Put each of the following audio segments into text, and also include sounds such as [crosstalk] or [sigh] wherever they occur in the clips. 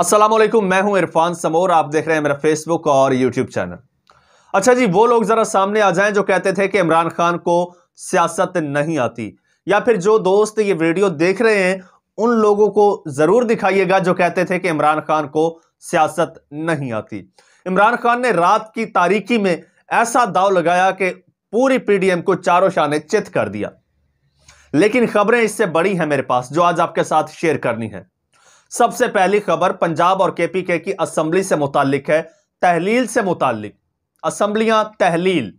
अस्सलाम वालेकुम मैं हूं इरफान समोर आप देख रहे हैं मेरा फेसबुक और यूट्यूब चैनल अच्छा जी वो लोग ज़रा सामने आ जाएं जो कहते थे कि इमरान खान को सियासत नहीं आती या फिर जो दोस्त ये वीडियो देख रहे हैं उन लोगों को ज़रूर दिखाइएगा जो कहते थे कि इमरान खान को सियासत नहीं आती इमरान खान ने रात की तारीखी में ऐसा दाव लगाया कि पूरी पीडीएम को चारों शाने चित कर दिया लेकिन खबरें इससे बड़ी हैं मेरे पास जो आज आपके साथ शेयर करनी है सबसे पहली खबर पंजाब और केपीके की असेंबली से मुतालिक है तहलील से मुतालिक असेंबलियां तहलील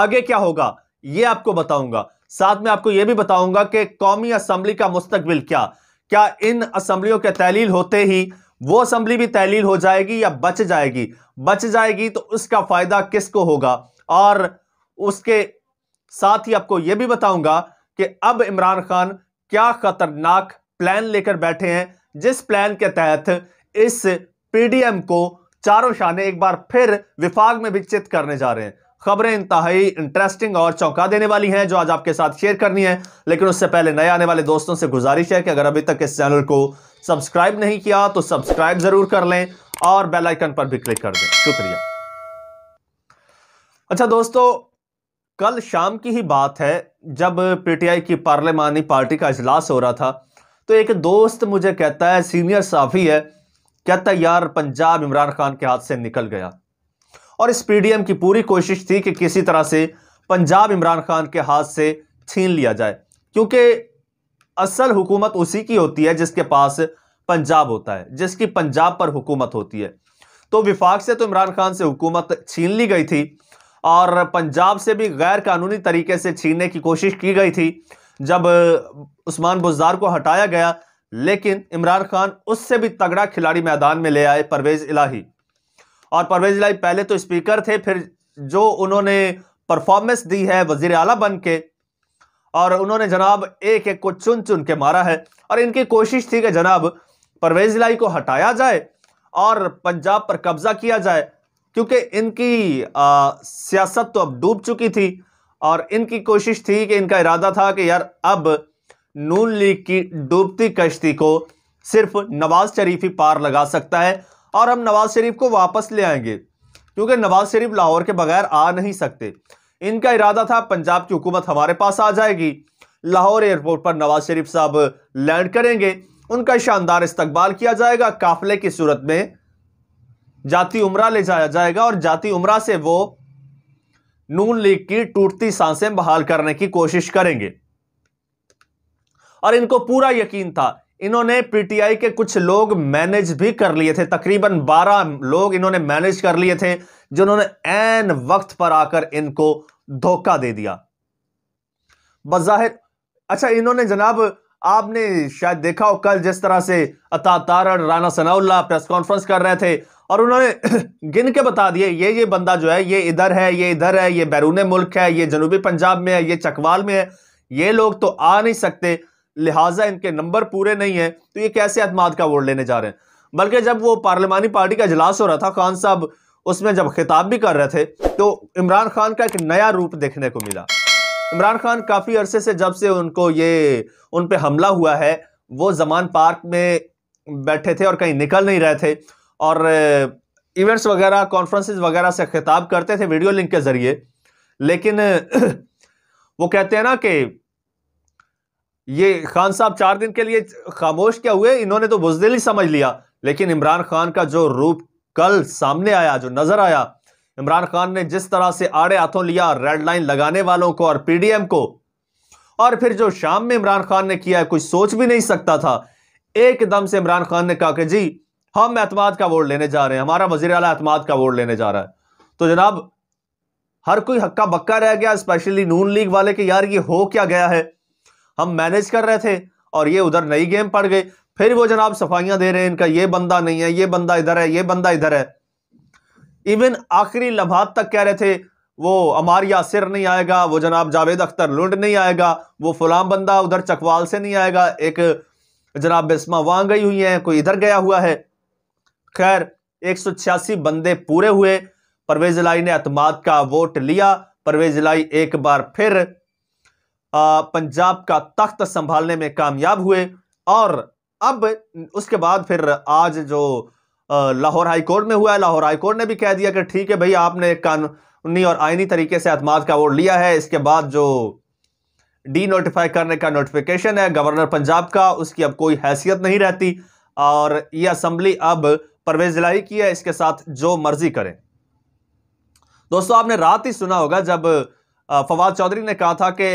आगे क्या होगा ये आपको बताऊंगा साथ में आपको यह भी बताऊंगा कि कौमी असम्बली का मुस्तकबिल क्या क्या इन असेंबलियों के तहलील होते ही वो असम्बली भी तहलील हो जाएगी या बच जाएगी बच जाएगी तो उसका फायदा किसको होगा और उसके साथ ही आपको यह भी बताऊंगा कि अब इमरान खान क्या खतरनाक प्लान लेकर बैठे हैं जिस प्लान के तहत इस पीडीएम को चारों शाने एक बार फिर विफाग में विकसित करने जा रहे हैं खबरें इंतहाई इंटरेस्टिंग और चौंका देने वाली हैं जो आज आपके साथ शेयर करनी है लेकिन उससे पहले नए आने वाले दोस्तों से गुजारिश है कि अगर अभी तक इस चैनल को सब्सक्राइब नहीं किया तो सब्सक्राइब जरूर कर लें और बेल आइकन पर भी क्लिक कर दें शुक्रिया अच्छा दोस्तों कल शाम की ही बात है जब पीटीआई की पार्लियामानी पार्टी का इजलास हो रहा था तो एक दोस्त मुझे कहता है सीनियर साफ़ी है कहता है यार पंजाब इमरान खान के हाथ से निकल गया और इस पीडीएम की पूरी कोशिश थी कि किसी तरह से पंजाब इमरान खान के हाथ से छीन लिया जाए क्योंकि असल हुकूमत उसी की होती है जिसके पास पंजाब होता है जिसकी पंजाब पर हुकूमत होती है तो विफाक से तो इमरान खान से हुकूमत छीन ली गई थी और पंजाब से भी गैर कानूनी तरीके से छीनने की कोशिश की गई थी जब उस्मान बुजार को हटाया गया लेकिन इमरान खान उससे भी तगड़ा खिलाड़ी मैदान में ले आए परवेज़ इलाही और परवेज़ इलाही पहले तो स्पीकर थे फिर जो उन्होंने परफॉर्मेंस दी है वजीर अला बन के और उन्होंने जनाब एक एक को चुन चुन के मारा है और इनकी कोशिश थी कि जनाब परवेज़ इलाही को हटाया जाए और पंजाब पर कब्ज़ा किया जाए क्योंकि इनकी सियासत तो अब डूब चुकी थी और इनकी कोशिश थी कि इनका इरादा था कि यार अब नून लीग की डूबती कश्ती को सिर्फ नवाज शरीफ ही पार लगा सकता है और हम नवाज शरीफ को वापस ले आएंगे क्योंकि नवाज शरीफ लाहौर के बगैर आ नहीं सकते इनका इरादा था पंजाब की हुकूमत हमारे पास आ जाएगी लाहौर एयरपोर्ट पर नवाज शरीफ साहब लैंड करेंगे उनका शानदार इस्तकबाल किया जाएगा काफिले की सूरत में जाति उमरा ले जाया जाएगा और जाति उमरा से वो नून लीग की टूटती सांसें बहाल करने की कोशिश करेंगे और इनको पूरा यकीन था इन्होंने पीटीआई के कुछ लोग मैनेज भी कर लिए थे तकरीबन 12 लोग इन्होंने मैनेज कर लिए थे जिन्होंने एन वक्त पर आकर इनको धोखा दे दिया बज़ाहिर अच्छा इन्होंने जनाब आपने शायद देखा हो कल जिस तरह से अता तारण सनाउल्ला प्रेस कॉन्फ्रेंस कर रहे थे और उन्होंने [clears throat] गिन के बता दिए ये ये बंदा जो है ये इधर है ये इधर है ये बैरून मुल्क है ये जनूबी पंजाब में है ये चकवाल में है ये लोग तो आ नहीं सकते लिहाजा इनके नंबर पूरे नहीं है तो ये कैसे अतमाद का वोट लेने जा रहे हैं बल्कि जब वो पार्लियामानी पार्टी का इजलास हो रहा था खान साहब उसमें जब खिताब भी कर रहे थे तो इमरान खान का एक नया रूप देखने को मिला इमरान खान काफ़ी अरसे से जब से उनको ये उन पर हमला हुआ है वो जमान पार्क में बैठे थे और कहीं निकल नहीं रहे थे और इवेंट्स वगैरह कॉन्फ्रेंसिस वगैरह से खिताब करते थे वीडियो लिंक के ज़रिए लेकिन [clears throat] वो कहते हैं ना कि ये खान साहब चार दिन के लिए खामोश क्या हुए इन्होंने तो बुजदिल ही समझ लिया लेकिन इमरान खान का जो रूप कल सामने आया जो नज़र आया इमरान खान ने जिस तरह से आड़े हाथों लिया रेड लाइन लगाने वालों को और पीडीएम को और फिर जो शाम में इमरान खान ने किया है कुछ सोच भी नहीं सकता था एकदम से इमरान खान ने कहा कि जी हम एतमाद का वोट लेने जा रहे हैं हमारा वजीर अला एतमाद का वोट लेने जा रहा है तो जनाब हर कोई हक्का बक्का रह गया स्पेशली नून लीग वाले के यार ये हो क्या गया है हम मैनेज कर रहे थे और ये उधर नई गेम पड़ गई फिर वो जनाब सफाइयां दे रहे हैं इनका ये बंदा नहीं है ये बंदा इधर है ये बंदा इधर है इवन आखिरी लम्हात तक कह रहे थे वो अमार यासिर नहीं आएगा वो जनाब जावेद अख्तर लुंड नहीं आएगा वो फलाम बंदा उधर चकवाल से नहीं आएगा एक जनाब बिस्मा वहां गई हुई है कोई इधर गया हुआ है खैर एक बंदे पूरे हुए परवेज लाई ने अतमाद का वोट लिया परवेज लाई एक बार फिर पंजाब का तख्त संभालने में कामयाब हुए और अब उसके बाद फिर आज जो लाहौर हाई कोर्ट में हुआ लाहौर हाई कोर्ट ने भी कह दिया कि ठीक है भाई आपने कानूनी और आइनी तरीके से अतमाद का वोट लिया है इसके बाद जो डी नोटिफाई करने का नोटिफिकेशन है गवर्नर पंजाब का उसकी अब कोई हैसियत नहीं रहती और ये असम्बली अब परवेज दिलाई की है इसके साथ जो मर्जी करें दोस्तों आपने रात ही सुना होगा जब फवाद चौधरी ने कहा था कि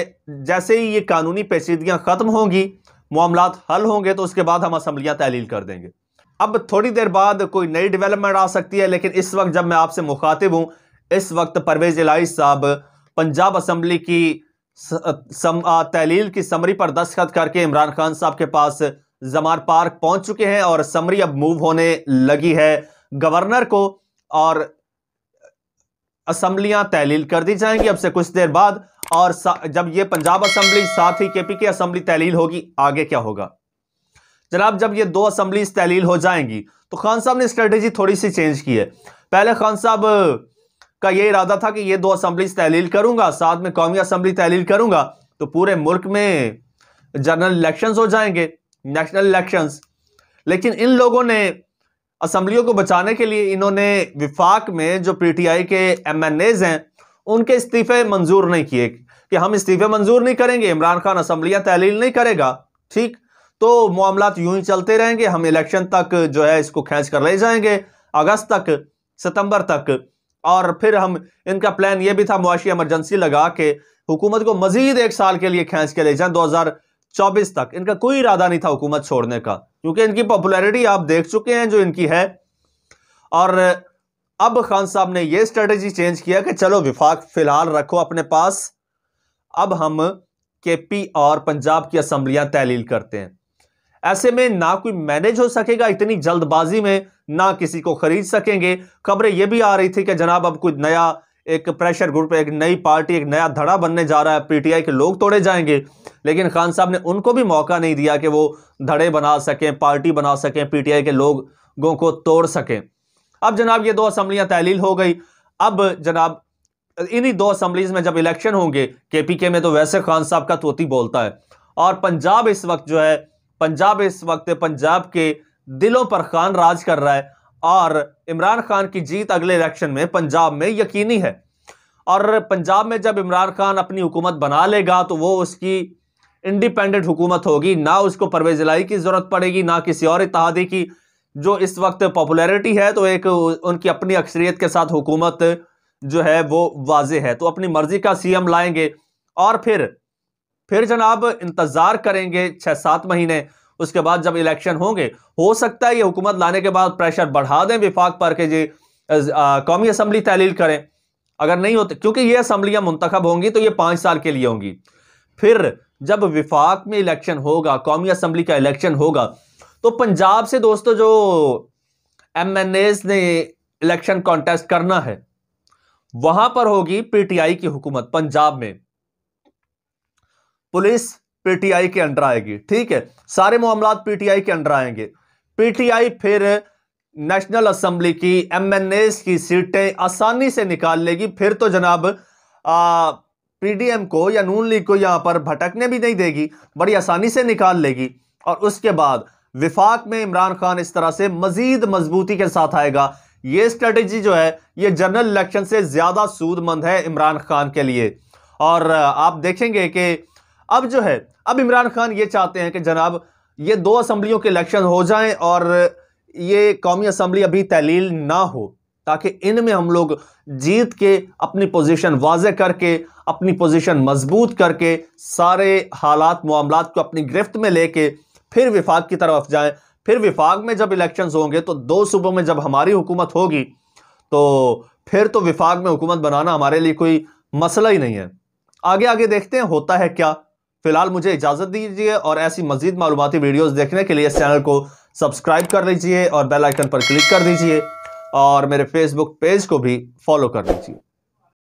जैसे ही ये कानूनी पेचीदगियां ख़त्म होंगी मामला हल होंगे तो उसके बाद हम असम्बलियां तहलील कर देंगे अब थोड़ी देर बाद कोई नई डेवलपमेंट आ सकती है लेकिन इस वक्त जब मैं आपसे मुखातिब हूं इस वक्त परवेज इलाई साहब पंजाब असम्बली की तहलील की समरी पर दस्तखत करके इमरान खान साहब के पास जमार पार्क पहुंच चुके हैं और समरी अब मूव होने लगी है गवर्नर को और असम्बलियां तहलील कर दी जाएंगी अब से कुछ देर बाद और जब ये पंजाब असम्बली साथ ही केपी की असम्बली तहलील होगी आगे क्या होगा जनाब जब ये दो असेंबली तहलील हो जाएंगी तो खान साहब ने स्ट्रेटेजी थोड़ी सी चेंज की है पहले खान साहब का ये इरादा था कि ये दो असम्बली तहलील करूंगा साथ में कौमी असम्बली तहलील करूंगा तो पूरे मुल्क में जनरल इलेक्शन हो जाएंगे नेशनल इलेक्शंस लेकिन इन लोगों ने असम्बलियों को बचाने के लिए इन्होंने विफाक में जो पीटीआई के एमएनएज हैं उनके इस्तीफे मंजूर नहीं किए कि हम इस्तीफे मंजूर नहीं करेंगे इमरान खान असम्बलियाँ तहलील नहीं करेगा ठीक तो मामला यूं ही चलते रहेंगे हम इलेक्शन तक जो है इसको खींच कर ले जाएंगे अगस्त तक सितंबर तक और फिर हम इनका प्लान ये भी था मुआशी एमरजेंसी लगा के हुकूमत को मजीद एक साल के लिए खींच के ले जाएं हजार चौबीस तक इनका कोई इरादा नहीं था हुकूमत छोड़ने का क्योंकि इनकी पॉपुलैरिटी आप देख चुके हैं जो इनकी है और अब खान साहब ने यह स्ट्रेटेजी चेंज किया कि चलो विफाक फिलहाल रखो अपने पास अब हम के पी और पंजाब की असम्बलियां तहलील करते हैं ऐसे में ना कोई मैनेज हो सकेगा इतनी जल्दबाजी में ना किसी को खरीद सकेंगे खबरें यह भी आ रही थी कि जनाब अब कोई नया एक प्रेशर ग्रुप एक नई पार्टी एक नया धड़ा बनने जा रहा है पीटीआई के लोग तोड़े जाएंगे लेकिन खान साहब ने उनको भी मौका नहीं दिया कि वो धड़े बना सकें पार्टी बना सकें पीटीआई के लोगों को तोड़ सकें अब जनाब ये दो असम्बलियाँ तहलील हो गई अब जनाब इन्हीं दो असम्बलीज में जब इलेक्शन होंगे के में तो वैसे खान साहब का तोती बोलता है और पंजाब इस वक्त जो है पंजाब इस वक्त पंजाब के दिलों पर खान राज कर रहा है और इमरान खान की जीत अगले इलेक्शन में पंजाब में यकीनी है और पंजाब में जब इमरान खान अपनी हुकूमत बना लेगा तो वो उसकी इंडिपेंडेंट हुकूमत होगी ना उसको परवेज लाई की ज़रूरत पड़ेगी ना किसी और इतिहादी की जो इस वक्त पॉपुलैरिटी है तो एक उनकी अपनी अक्सरियत के साथ हुकूमत जो है वो वाज है तो अपनी मर्ज़ी का सीएम लाएंगे और फिर फिर जनाब इंतज़ार करेंगे छः सात महीने उसके बाद जब इलेक्शन होंगे हो सकता है ये हुकूमत लाने के बाद प्रेशर बढ़ा दें विफाक पर के जी कौमी असम्बली तहलील करें अगर नहीं होते क्योंकि ये असम्बलियाँ मुंतखब होंगी तो ये पाँच साल के लिए होंगी फिर जब विफाक में इलेक्शन होगा कौमी असम्बली का इलेक्शन होगा तो पंजाब से दोस्तों जो एम एन एज ने इलेक्शन कॉन्टेस्ट करना है वहां पर होगी पीटीआई की हुकूमत पंजाब में पुलिस पीटीआई के अंडर आएगी ठीक है सारे मामला पीटीआई के अंडर आएंगे पीटीआई फिर नेशनल असेंबली की एमएनएस की सीटें आसानी से निकाल लेगी फिर तो जनाब आ, पीडीएम को या नून लीग को यहाँ पर भटकने भी नहीं देगी बड़ी आसानी से निकाल लेगी और उसके बाद विफाक में इमरान खान इस तरह से मजीद मजबूती के साथ आएगा ये स्ट्रेटेजी जो है ये जनरल इलेक्शन से ज़्यादा सूदमंद है इमरान खान के लिए और आप देखेंगे कि अब जो है अब इमरान खान ये चाहते हैं कि जनाब ये दो असम्बलियों के इलेक्शन हो जाएं और ये कौमी असम्बली अभी तहलील ना हो ताकि इनमें हम लोग जीत के अपनी पोजीशन वाज करके अपनी पोजीशन मजबूत करके सारे हालात मामला को अपनी गिरफ्त में लेके फिर विफाक की तरफ जाएं फिर विफाक में जब इलेक्शंस होंगे तो दो सूबों में जब हमारी हुकूमत होगी तो फिर तो विफाक में हुकूमत बनाना हमारे लिए कोई मसला ही नहीं है आगे आगे देखते हैं होता है क्या फिलहाल मुझे इजाज़त दीजिए और ऐसी मजीद मालूमती वीडियोज़ देखने के लिए इस चैनल को सब्सक्राइब कर लीजिए और बेल आइकन पर क्लिक कर दीजिए और मेरे फेसबुक पेज को भी फॉलो कर लीजिए